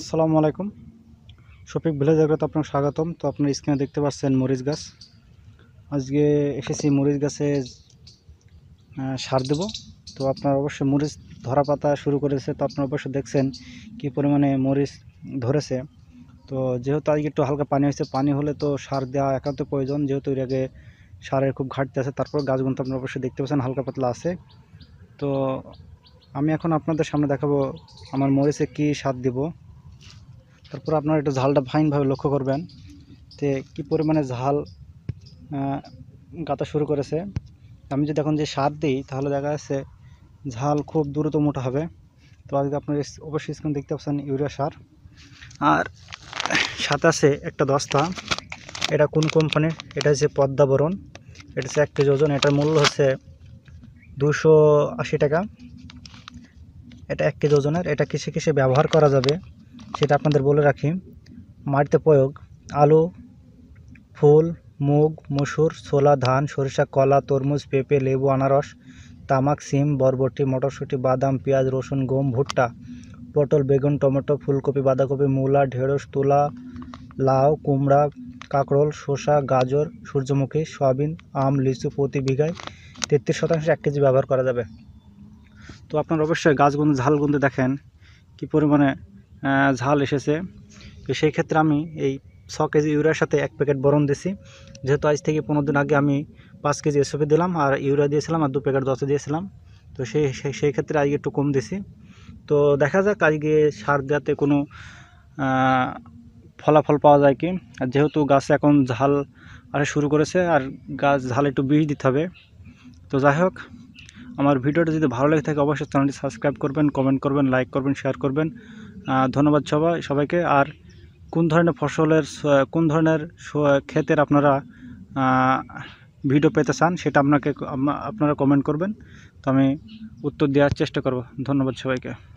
আসসালামু আলাইকুম শফিক ভিলেজ জায়গাতে আপনার স্বাগতম তো আপনার স্ক্রিনে দেখতে পাচ্ছেন মরিচ গাছ আজকে এসেছি মরিচ গাছে সার দেব তো আপনার অবশ্যই মরিচ ধরা পাতা শুরু করেছে তো আপনার অবশ্যই দেখছেন কি পরিমাণে মরিচ ধরেছে তো যেহেতু আজকে একটু হালকা পানি হয়েছে পানি হলে তো সার দেওয়া একান্ত প্রয়োজন যেহেতু এর আগে সারের খুব ঘাটতি আছে তারপর গাছগুলো তো আপনার অবশ্যই দেখতে পাচ্ছেন হালকা পাতলা আছে তো আমি এখন আপনাদের সামনে দেখাবো আমার মরিচে কি স্বাদ দেবো তারপর আপনারা একটু ঝালটা ফাইনভাবে লক্ষ্য করবেন যে কী পরিমাণে ঝাল গাতা শুরু করেছে আমি যদি এখন যে সার দিই তাহলে দেখা যাচ্ছে ঝাল খুব দ্রুত মোটা হবে তো আজকে আপনার অবশ্যই স্ক্রিন দেখতে পাচ্ছেন ইউরিয়া সার আর সাথে আছে একটা দস্তা এটা কোন কোম্পানির এটা হচ্ছে পদ্মাবরণ এটা হচ্ছে এক কেজি ওজন এটার মূল্য হচ্ছে দুশো আশি টাকা এটা এক কেজি ওজনের এটা কিসে কিসে ব্যবহার করা যাবে সেটা আপনাদের বলে রাখি মাটিতে প্রয়োগ আলু ফুল মুগ মসুর ছোলা ধান সরিষা কলা তরমুজ পেঁপে লেবু আনারস তামাক সিম বরবটি মটরশুঁটি বাদাম পেঁয়াজ রসুন গম ভুট্টা পটল বেগুন টমেটো ফুলকপি বাঁধাকপি মূলা ঢেঁড়স তুলা লাউ কুমড়া কাঁকরোল শসা গাজর সূর্যমুখী সয়াবিন আম লিচু প্রতি বিঘায় তেত্রিশ শতাংশ এক কেজি ব্যবহার করা যাবে তো আপনার অবশ্যই গাছগুলো ঝালগুলো দেখেন কি পরিমাণে ঝাল এসেছে তো সেই ক্ষেত্রে আমি এই ছ কেজি ইউরিয়ার সাথে এক প্যাকেট বরণ দিছি যেহেতু আজ থেকে পনেরো দিন আগে আমি পাঁচ কেজি এসপি দিলাম আর ইউরিয়া দিয়েছিলাম আর দু প্যাকেট দশে দিয়েছিলাম তো সেই সেই ক্ষেত্রে আজকে একটু কম দিছি তো দেখা যাক আজকে সার দেওয়াতে কোনো ফলাফল পাওয়া যায় কি আর যেহেতু গাছে এখন ঝাল আর শুরু করেছে আর গাছ ঝাল একটু বিষ দিতে হবে তো যাই হোক আমার ভিডিওটা যদি ভালো লেগে থাকে অবশ্যই চ্যানেলটি সাবস্ক্রাইব করবেন কমেন্ট করবেন লাইক করবেন শেয়ার করবেন ধন্যবাদ সবাই সবাইকে আর কোন ধরনের ফসলের কোন ধরনের ক্ষেতের আপনারা ভিডিও পেতে চান সেটা আপনাকে আপনারা কমেন্ট করবেন তো আমি উত্তর দেওয়ার চেষ্টা করব ধন্যবাদ সবাইকে